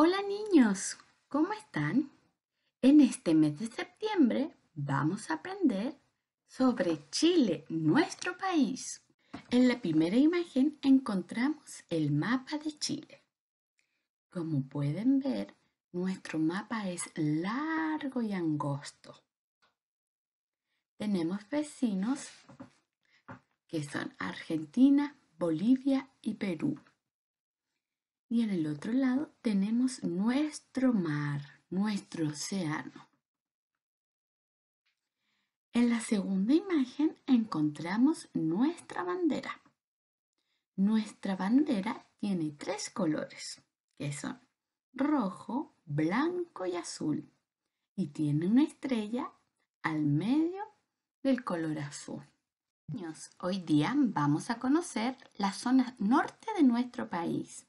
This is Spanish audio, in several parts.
Hola niños, ¿cómo están? En este mes de septiembre vamos a aprender sobre Chile, nuestro país. En la primera imagen encontramos el mapa de Chile. Como pueden ver, nuestro mapa es largo y angosto. Tenemos vecinos que son Argentina, Bolivia y Perú. Y en el otro lado tenemos nuestro mar, nuestro océano. En la segunda imagen encontramos nuestra bandera. Nuestra bandera tiene tres colores, que son rojo, blanco y azul. Y tiene una estrella al medio del color azul. Hoy día vamos a conocer la zona norte de nuestro país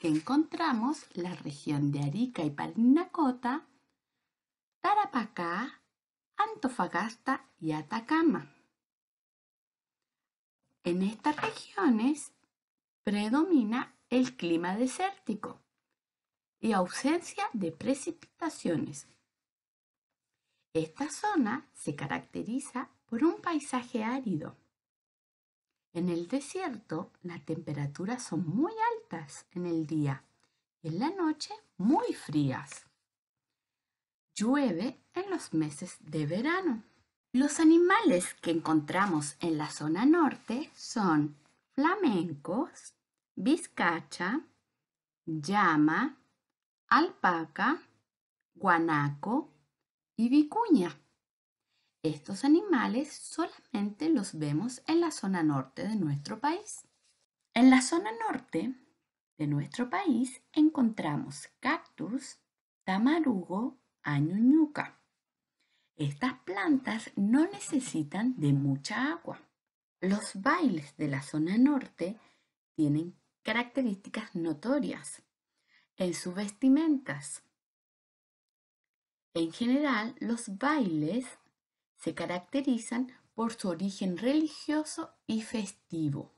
que encontramos la región de Arica y Parinacota, Tarapacá, Antofagasta y Atacama. En estas regiones predomina el clima desértico y ausencia de precipitaciones. Esta zona se caracteriza por un paisaje árido en el desierto las temperaturas son muy altas en el día y en la noche muy frías. Llueve en los meses de verano. Los animales que encontramos en la zona norte son flamencos, vizcacha, llama, alpaca, guanaco y vicuña. Estos animales solamente los vemos en la zona norte de nuestro país. En la zona norte de nuestro país encontramos cactus, tamarugo, añuñuca. Estas plantas no necesitan de mucha agua. Los bailes de la zona norte tienen características notorias en sus vestimentas. En general, los bailes se caracterizan por su origen religioso y festivo.